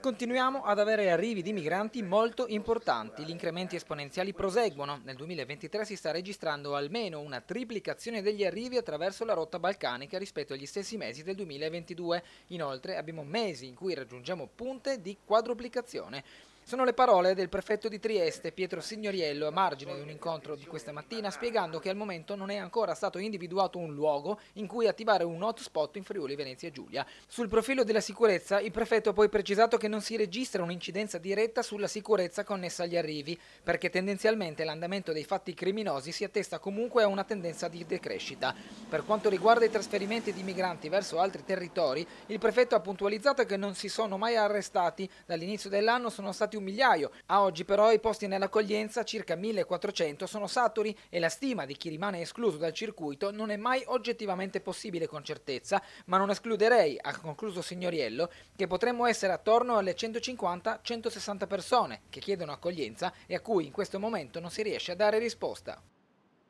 Continuiamo ad avere arrivi di migranti molto importanti. Gli incrementi esponenziali proseguono. Nel 2023 si sta registrando almeno una triplicazione degli arrivi attraverso la rotta balcanica rispetto agli stessi mesi del 2022. Inoltre abbiamo mesi in cui raggiungiamo punte di quadruplicazione. Sono le parole del prefetto di Trieste Pietro Signoriello a margine di un incontro di questa mattina spiegando che al momento non è ancora stato individuato un luogo in cui attivare un hotspot in Friuli Venezia Giulia. Sul profilo della sicurezza il prefetto ha poi precisato che non si registra un'incidenza diretta sulla sicurezza connessa agli arrivi perché tendenzialmente l'andamento dei fatti criminosi si attesta comunque a una tendenza di decrescita. Per quanto riguarda i trasferimenti di migranti verso altri territori il prefetto ha puntualizzato che non si sono mai arrestati. Dall'inizio dell'anno sono stati un migliaio. A oggi però i posti nell'accoglienza, circa 1400, sono saturi e la stima di chi rimane escluso dal circuito non è mai oggettivamente possibile con certezza, ma non escluderei, ha concluso Signoriello, che potremmo essere attorno alle 150-160 persone che chiedono accoglienza e a cui in questo momento non si riesce a dare risposta.